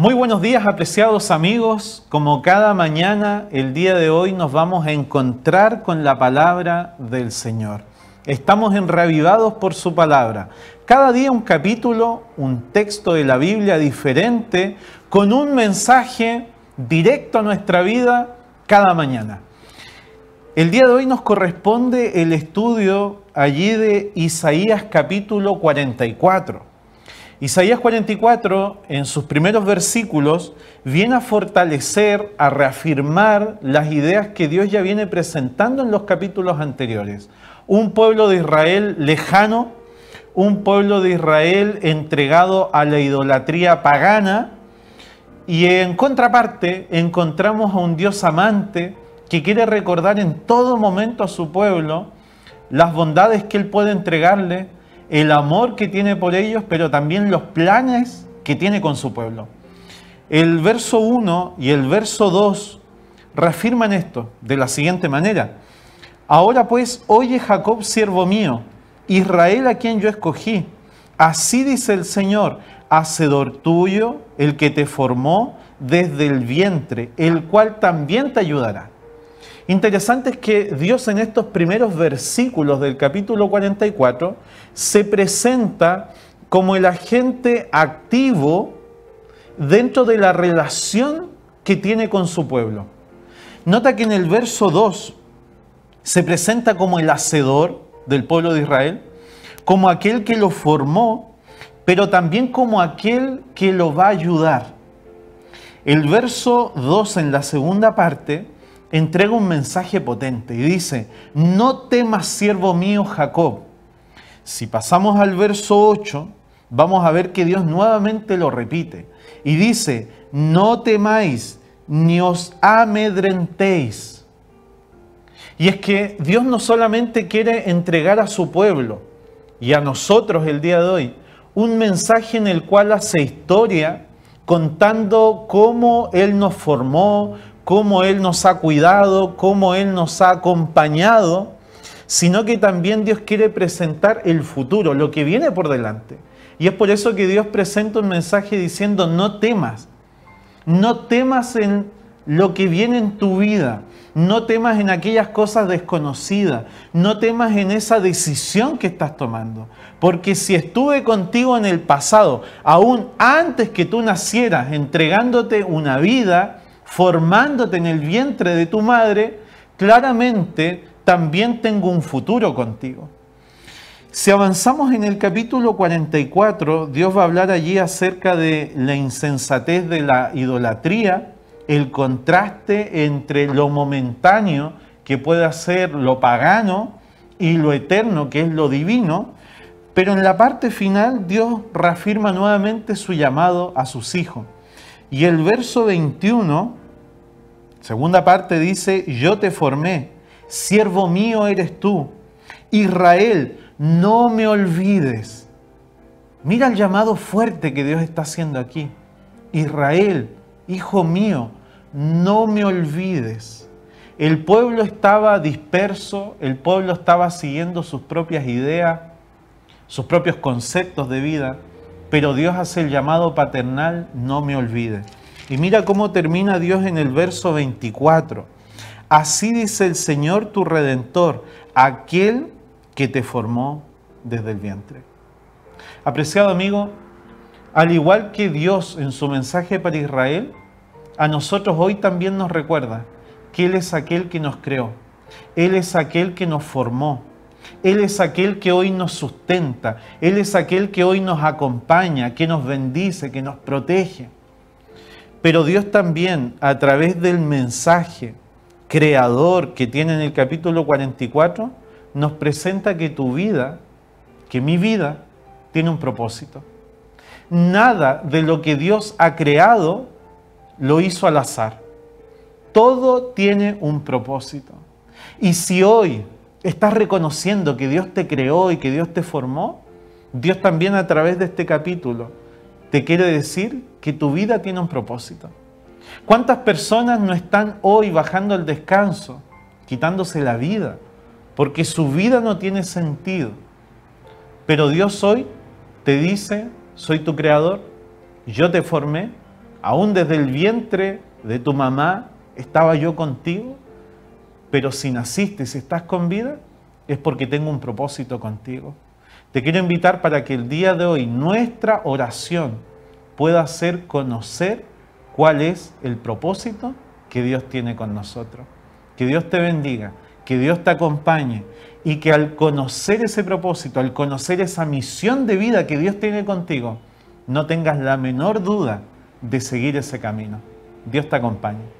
Muy buenos días, apreciados amigos. Como cada mañana, el día de hoy nos vamos a encontrar con la palabra del Señor. Estamos enravivados por su palabra. Cada día un capítulo, un texto de la Biblia diferente, con un mensaje directo a nuestra vida cada mañana. El día de hoy nos corresponde el estudio allí de Isaías capítulo 44. Isaías 44, en sus primeros versículos, viene a fortalecer, a reafirmar las ideas que Dios ya viene presentando en los capítulos anteriores. Un pueblo de Israel lejano, un pueblo de Israel entregado a la idolatría pagana, y en contraparte encontramos a un Dios amante que quiere recordar en todo momento a su pueblo las bondades que Él puede entregarle el amor que tiene por ellos, pero también los planes que tiene con su pueblo. El verso 1 y el verso 2 reafirman esto de la siguiente manera. Ahora pues, oye Jacob, siervo mío, Israel a quien yo escogí. Así dice el Señor, hacedor tuyo, el que te formó desde el vientre, el cual también te ayudará. Interesante es que Dios en estos primeros versículos del capítulo 44 se presenta como el agente activo dentro de la relación que tiene con su pueblo. Nota que en el verso 2 se presenta como el hacedor del pueblo de Israel, como aquel que lo formó, pero también como aquel que lo va a ayudar. El verso 2 en la segunda parte entrega un mensaje potente y dice, no temas siervo mío Jacob. Si pasamos al verso 8, vamos a ver que Dios nuevamente lo repite y dice, no temáis ni os amedrentéis. Y es que Dios no solamente quiere entregar a su pueblo y a nosotros el día de hoy un mensaje en el cual hace historia contando cómo Él nos formó, cómo Él nos ha cuidado, cómo Él nos ha acompañado, sino que también Dios quiere presentar el futuro, lo que viene por delante. Y es por eso que Dios presenta un mensaje diciendo, no temas, no temas en lo que viene en tu vida, no temas en aquellas cosas desconocidas, no temas en esa decisión que estás tomando. Porque si estuve contigo en el pasado, aún antes que tú nacieras, entregándote una vida, formándote en el vientre de tu madre, claramente también tengo un futuro contigo. Si avanzamos en el capítulo 44, Dios va a hablar allí acerca de la insensatez de la idolatría, el contraste entre lo momentáneo que puede ser lo pagano y lo eterno que es lo divino, pero en la parte final Dios reafirma nuevamente su llamado a sus hijos. Y el verso 21 Segunda parte dice, yo te formé, siervo mío eres tú. Israel, no me olvides. Mira el llamado fuerte que Dios está haciendo aquí. Israel, hijo mío, no me olvides. El pueblo estaba disperso, el pueblo estaba siguiendo sus propias ideas, sus propios conceptos de vida, pero Dios hace el llamado paternal, no me olvides. Y mira cómo termina Dios en el verso 24. Así dice el Señor tu redentor, aquel que te formó desde el vientre. Apreciado amigo, al igual que Dios en su mensaje para Israel, a nosotros hoy también nos recuerda que Él es aquel que nos creó, Él es aquel que nos formó, Él es aquel que hoy nos sustenta, Él es aquel que hoy nos acompaña, que nos bendice, que nos protege. Pero Dios también, a través del mensaje creador que tiene en el capítulo 44, nos presenta que tu vida, que mi vida, tiene un propósito. Nada de lo que Dios ha creado lo hizo al azar. Todo tiene un propósito. Y si hoy estás reconociendo que Dios te creó y que Dios te formó, Dios también a través de este capítulo te quiere decir que tu vida tiene un propósito. ¿Cuántas personas no están hoy bajando el descanso, quitándose la vida, porque su vida no tiene sentido? Pero Dios hoy te dice, soy tu creador, yo te formé, aún desde el vientre de tu mamá estaba yo contigo, pero si naciste si estás con vida, es porque tengo un propósito contigo. Te quiero invitar para que el día de hoy nuestra oración pueda hacer conocer cuál es el propósito que Dios tiene con nosotros. Que Dios te bendiga, que Dios te acompañe y que al conocer ese propósito, al conocer esa misión de vida que Dios tiene contigo, no tengas la menor duda de seguir ese camino. Dios te acompañe.